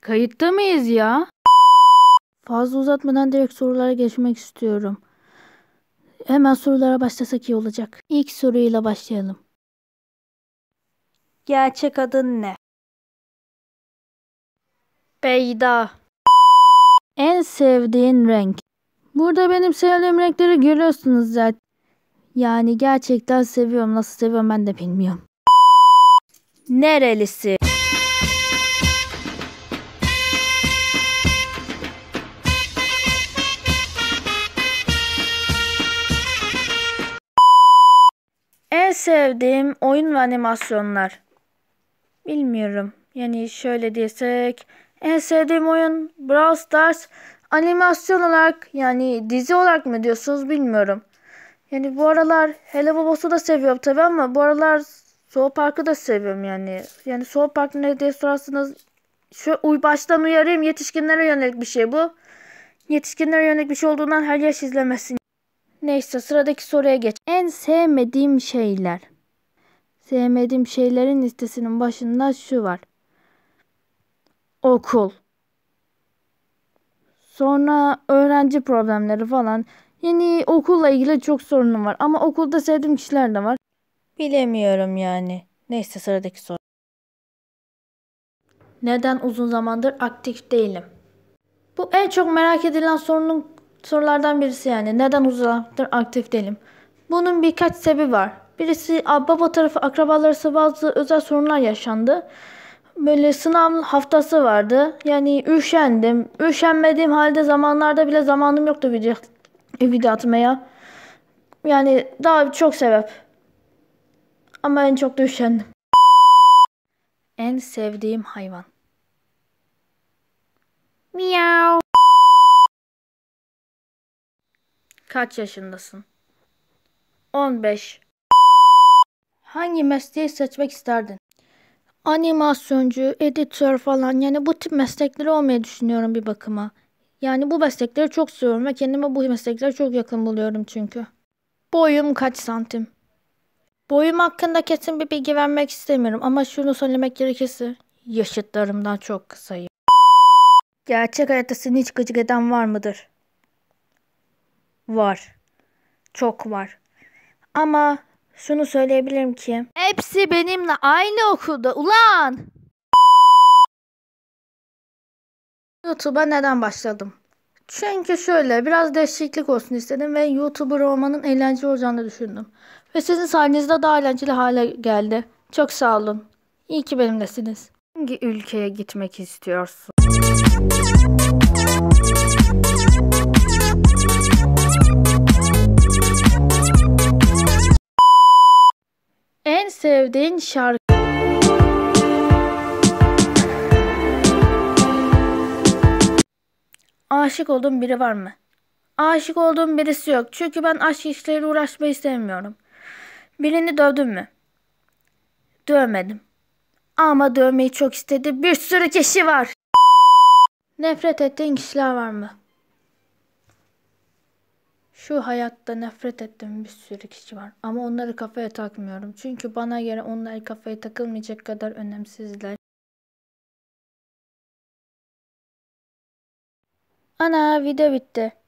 Kayıtta mıyız ya? Fazla uzatmadan direkt sorulara geçmek istiyorum. Hemen sorulara başlasak iyi olacak. İlk soruyla başlayalım. Gerçek adın ne? Beyda. En sevdiğin renk. Burada benim sevdiğim renkleri görüyorsunuz zaten. Yani gerçekten seviyorum. Nasıl seviyorum ben de bilmiyorum. Nerelisi? sevdiğim oyun ve animasyonlar. Bilmiyorum. Yani şöyle desek en sevdiğim oyun Brawl Stars animasyon olarak yani dizi olarak mı diyorsunuz bilmiyorum. Yani bu aralar Hello Babos'u da seviyorum tabi ama bu aralar Soğuk Park'ı da seviyorum yani. Yani Soğuk Park ne diye sorarsınız şu uy baştan uyarayım yetişkinlere yönelik bir şey bu. Yetişkinlere yönelik bir şey olduğundan her yaş izlemesin. Neyse sıradaki soruya geç. En sevmediğim şeyler. Sevmediğim şeylerin listesinin başında şu var. Okul. Sonra öğrenci problemleri falan. Yani okulla ilgili çok sorunum var. Ama okulda sevdiğim kişiler de var. Bilemiyorum yani. Neyse sıradaki soru. Neden uzun zamandır aktif değilim? Bu en çok merak edilen sorunun sorulardan birisi yani neden uzun aktif değilim? Bunun birkaç sebebi var. Birisi baba tarafı akrabaları arası bazı özel sorunlar yaşandı. Böyle sınav haftası vardı. Yani üşendim. Üşenmediğim halde zamanlarda bile zamanım yoktu video, video atmaya. Yani daha çok sebep. Ama en çok da üşendim. En sevdiğim hayvan. Kaç yaşındasın? 15. Hangi mesleği seçmek isterdin? Animasyoncu, editör falan yani bu tip meslekleri olmayı düşünüyorum bir bakıma. Yani bu meslekleri çok seviyorum ve kendime bu mesleklere çok yakın buluyorum çünkü. Boyum kaç santim? Boyum hakkında kesin bir bilgi vermek istemiyorum ama şunu söylemek gerekirse yaşıtlarımdan çok kısayım. Gerçek hayatta seni hiç gıcık eden var mıdır? var. Çok var. Ama şunu söyleyebilirim ki hepsi benimle aynı okulda ulan. YouTube'a neden başladım? Çünkü şöyle biraz değişiklik olsun istedim ve YouTuber olmanın eğlenceli olacağını düşündüm. Ve sizin sayenizde daha eğlenceli hale geldi. Çok sağ olun. İyi ki benimlesiniz. Hangi ülkeye gitmek istiyorsun? sevdiğin şarkı. Aşık olduğum biri var mı? Aşık olduğum birisi yok. Çünkü ben aşk işleriyle uğraşmayı sevmiyorum. Birini dövdün mü? Dövmedim. Ama dövmeyi çok istedi. Bir sürü kişi var. Nefret ettiğin kişiler var mı? Şu hayatta nefret ettiğim bir sürü kişi var ama onları kafaya takmıyorum. Çünkü bana göre onlar kafaya takılmayacak kadar önemsizler. Ana video bitti.